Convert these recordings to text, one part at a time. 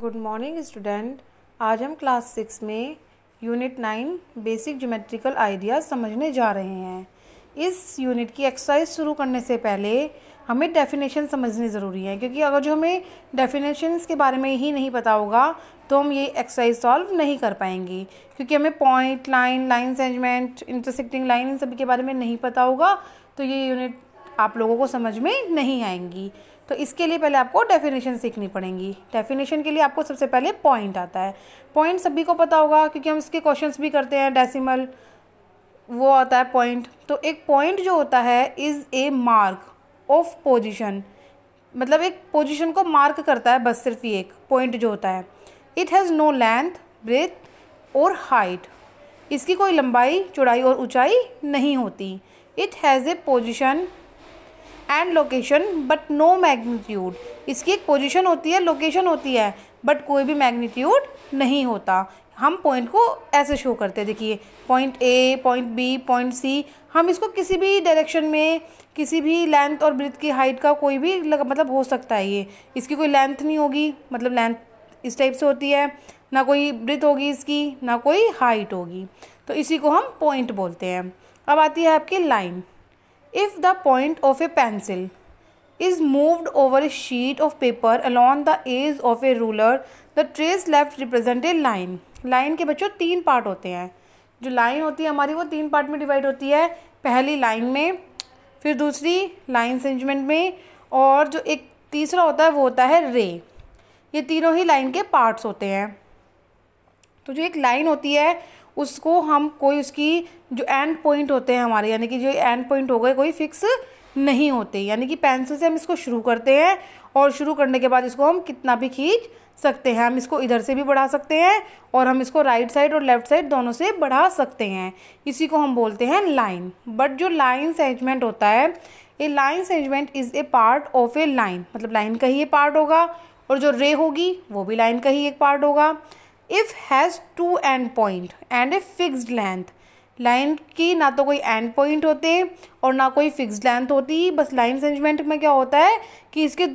Good morning student आज हम class six में unit nine basic geometrical idea समझने जा रहे हैं इस यूनिट की एक्सरसाइज शुरू करने से पहले हमें डेफिनेशन समझनी ज़रूरी है क्योंकि अगर जो हमें डेफिनेशंस के बारे में ही नहीं पता होगा तो हम ये एक्सरसाइज सॉल्व नहीं कर पाएंगे क्योंकि हमें point line line segment intersecting line इन सभी के बारे में नहीं पता होगा तो ये यूनिट आप लोगों को समझ में नहीं आएंगी तो इसके लिए पहले आपको डेफिनेशन सीखनी पड़ेंगी डेफिनेशन के लिए आपको सबसे पहले पॉइंट आता है पॉइंट सभी को पता होगा क्योंकि हम इसके क्वेश्चंस भी करते हैं डेसिमल वो आता है पॉइंट तो एक पॉइंट जो होता है is a mark of position मतलब एक पोजिशन को मार्क करता है बस सिर्फ ये एक पॉइंट जो होता है it has no length breadth और हाइट इसकी कोई लंबाई चौड़ाई और ऊंचाई नहीं होती it has a position and location but no magnitude इसकी एक पोजीशन होती है लोकेशन होती है बट कोई भी मैग्नीट्यूड नहीं होता हम पॉइंट को ऐसे शो करते हैं देखिए point A point B point C हम इसको किसी भी डायरेक्शन में किसी भी लेंथ और ब्रिथ की हाइट का कोई भी लग, मतलब हो सकता है ये इसकी कोई लेंथ नहीं होगी मतलब लेंथ इस टाइप से होती है ना कोई ब्रिथ होगी इसकी ना कोई हाइट होगी तो इसी को हम पॉइंट बोलते हैं अब आती है आपकी line if the point of a pencil is moved over a sheet of paper along the edge of a ruler the trace left represent a line. Line के बच्चों तीन पार्ट होते हैं जो लाइन होती है हमारी वो तीन पार्ट में डिवाइड होती है पहली लाइन में फिर दूसरी लाइन सेंजमेंट में और जो एक तीसरा होता है वो होता है रे ये तीनों ही लाइन के पार्ट्स होते हैं तो जो एक लाइन होती है उसको हम कोई उसकी जो एंड पॉइंट होते हैं हमारे यानी कि जो एंड पॉइंट हो गए कोई फिक्स नहीं होते यानी कि पेंसिल से हम इसको शुरू करते हैं और शुरू करने के बाद इसको हम कितना भी खींच सकते हैं हम इसको इधर से भी बढ़ा सकते हैं और हम इसको राइट साइड और लेफ्ट साइड दोनों से बढ़ा सकते हैं इसी को हम बोलते हैं लाइन बट जो लाइन सेंजमेंट होता है ये line segment is a part of a line मतलब लाइन का ही ये पार्ट होगा और जो रे होगी वो भी लाइन का ही एक पार्ट होगा if has two end point and a fixed length line की ना तो कोई एंड पॉइंट होते और ना कोई फिक्स्ड लेंथ होती बस लाइन सेंजमेंट में क्या होता है कि इसके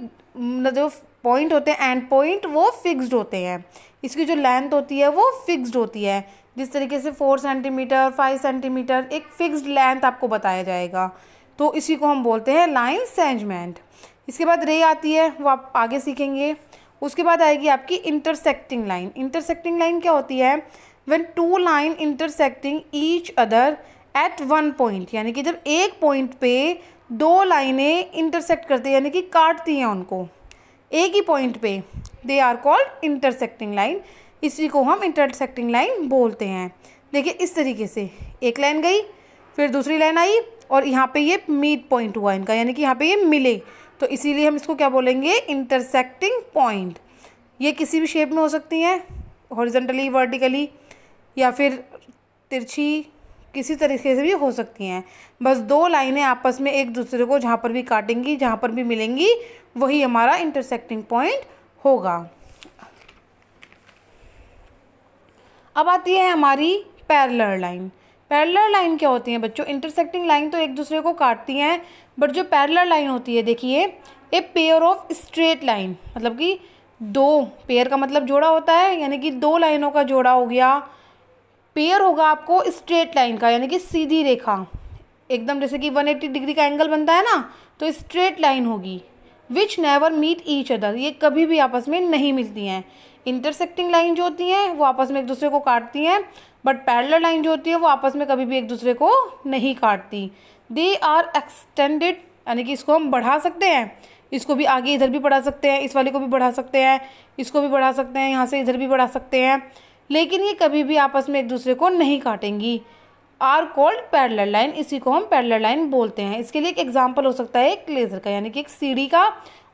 जो पॉइंट होते हैं एंड पॉइंट वो फिक्स्ड होते हैं इसकी जो लेंथ होती है वो फिक्स्ड होती है जिस तरीके से फोर सेंटीमीटर फाइव सेंटीमीटर एक फिक्स्ड लेंथ आपको बताया जाएगा तो इसी को हम बोलते हैं लाइन सेंजमेंट इसके बाद रे आती है वो आप आगे सीखेंगे उसके बाद आएगी आपकी इंटरसेक्टिंग लाइन इंटरसेक्टिंग लाइन क्या होती है when two line intersecting each other at one point यानी कि जब एक पॉइंट पे दो लाइनें इंटरसेक्ट करती है यानी कि काटती हैं उनको एक ही पॉइंट पे they are called intersecting line इसी को हम इंटरसेक्टिंग लाइन बोलते हैं देखिए इस तरीके से एक लाइन गई फिर दूसरी लाइन आई और यहाँ पे ये मीट पॉइंट हुआ इनका यानी कि यहाँ पे ये मिले तो इसीलिए हम इसको क्या बोलेंगे इंटरसेक्टिंग पॉइंट ये किसी भी शेप में हो सकती हैं हॉरिजेंटली वर्टिकली या फिर तिरछी किसी तरीके से भी हो सकती हैं बस दो लाइनें आपस में एक दूसरे को जहाँ पर भी काटेंगी जहाँ पर भी मिलेंगी वही हमारा इंटरसेक्टिंग पॉइंट होगा अब आती है हमारी पैरलर लाइन पैरलर लाइन क्या होती हैं बच्चों इंटरसेक्टिंग लाइन तो एक दूसरे को काटती हैं बट जो पैरलर लाइन होती है देखिए a pair of straight line मतलब कि दो पेयर का मतलब जोड़ा होता है यानी कि दो लाइनों का जोड़ा हो गया पेयर होगा आपको स्ट्रेट लाइन का यानी कि सीधी रेखा एकदम जैसे कि 180 डिग्री का एंगल बनता है ना तो स्ट्रेट लाइन होगी which never meet each other ये कभी भी आपस में नहीं मिलती हैं इंटरसेक्टिंग लाइन जो होती हैं वो आपस में एक दूसरे को काटती हैं बट पैरल लाइन जो होती है वो आपस में कभी भी एक दूसरे को नहीं काटती दे आर एक्सटेंडेड यानी कि इसको हम बढ़ा सकते हैं इसको भी आगे इधर भी बढ़ा सकते हैं इस वाले को भी बढ़ा सकते हैं इसको भी बढ़ा सकते हैं यहाँ से इधर भी बढ़ा सकते हैं लेकिन ये कभी भी आपस में एक दूसरे को नहीं काटेंगी आर कॉल्ड पैरल लाइन इसी को हम पैरल लाइन बोलते हैं इसके लिए एक एग्जाम्पल हो सकता है एक लेज़र का यानी कि एक सीढ़ी का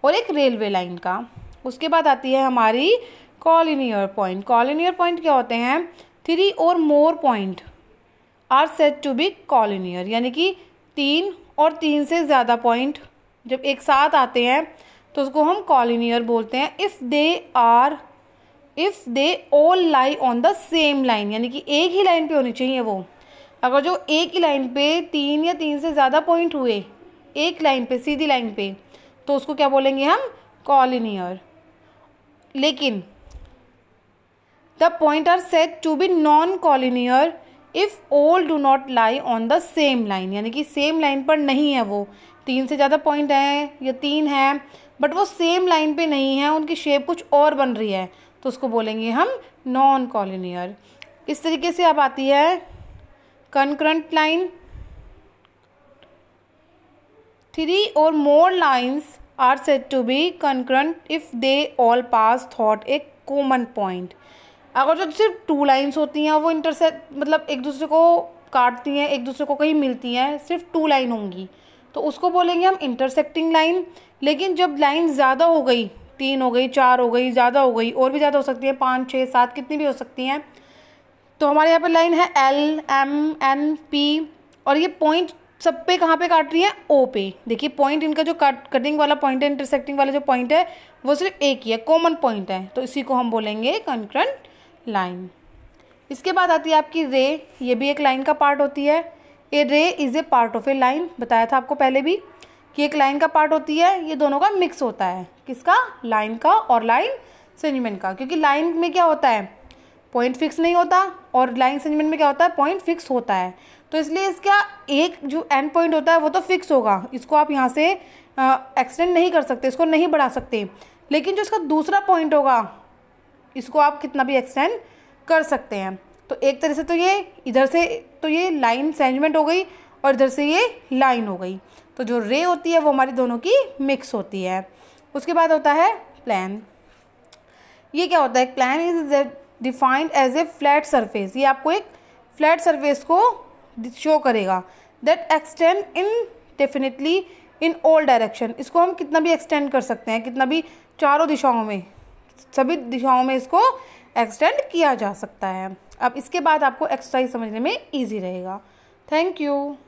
और एक रेलवे लाइन का उसके बाद आती है हमारी कॉलिनियर पॉइंट कॉलिनियर पॉइंट क्या होते हैं three or more point are said to be collinear यानी कि तीन और तीन से ज़्यादा पॉइंट जब एक साथ आते हैं तो उसको हम कॉलिनियर बोलते हैं if they are if they all lie on the same line यानी कि एक ही लाइन पे होनी चाहिए वो अगर जो एक ही लाइन पे तीन या तीन से ज़्यादा पॉइंट हुए एक लाइन पे सीधी लाइन पे तो उसको क्या बोलेंगे हम कॉलिनियर लेकिन the point are said to be non collinear if all do not lie on the same line यानी कि सेम लाइन पर नहीं है वो तीन से ज़्यादा पॉइंट हैं या तीन हैं बट वो सेम लाइन पे नहीं है उनकी शेप कुछ और बन रही है तो उसको बोलेंगे हम नॉन कॉलिनियर इस तरीके से आप आती है कनक्रंट line three or more lines are said to be concurrent if they all pass through a common point अगर जो सिर्फ टू लाइंस होती हैं वो इंटरसेक्ट मतलब एक दूसरे को काटती हैं एक दूसरे को कहीं मिलती हैं सिर्फ टू लाइन होंगी तो उसको बोलेंगे हम इंटरसेक्टिंग लाइन लेकिन जब लाइन ज़्यादा हो गई तीन हो गई चार हो गई ज़्यादा हो गई और भी ज़्यादा हो सकती है पाँच छः सात कितनी भी हो सकती हैं तो हमारे यहाँ पर लाइन है एल एम एन पी और ये पॉइंट सब पे कहाँ पे काट रही है ओ पे देखिए पॉइंट इनका जो कट कटिंग वाला पॉइंट है इंटरसेक्टिंग वाला जो पॉइंट है वो सिर्फ एक ही है कॉमन पॉइंट है तो इसी को हम बोलेंगे कंक्रंट लाइन इसके बाद आती है आपकी रे ये भी एक लाइन का पार्ट होती है a ray is a part of a line बताया था आपको पहले भी कि एक लाइन का पार्ट होती है ये दोनों का मिक्स होता है किसका लाइन का और लाइन सेंजमेंट का क्योंकि लाइन में क्या होता है पॉइंट फिक्स नहीं होता और लाइन सेंजमेंट में क्या होता है पॉइंट फिक्स होता है तो इसलिए इसका एक जो एंड पॉइंट होता है वो तो फिक्स होगा इसको आप यहाँ से एक्सटेंड नहीं कर सकते इसको नहीं बढ़ा सकते लेकिन जो इसका दूसरा पॉइंट होगा इसको आप कितना भी एक्सटेंड कर सकते हैं तो एक तरह से तो ये इधर से तो ये लाइन सेंजमेंट हो गई और इधर से ये लाइन हो गई तो जो रे होती है वो हमारी दोनों की मिक्स होती है उसके बाद होता है प्लान ये क्या होता है plane is defined as a flat surface ये आपको एक फ्लैट सरफेस को शो करेगा that extend indefinitely in all direction इसको हम कितना भी एक्सटेंड कर सकते हैं कितना भी चारों दिशाओं में सभी दिशाओं में इसको एक्सटेंड किया जा सकता है अब इसके बाद आपको एक्सरसाइज समझने में ईजी रहेगा थैंक यू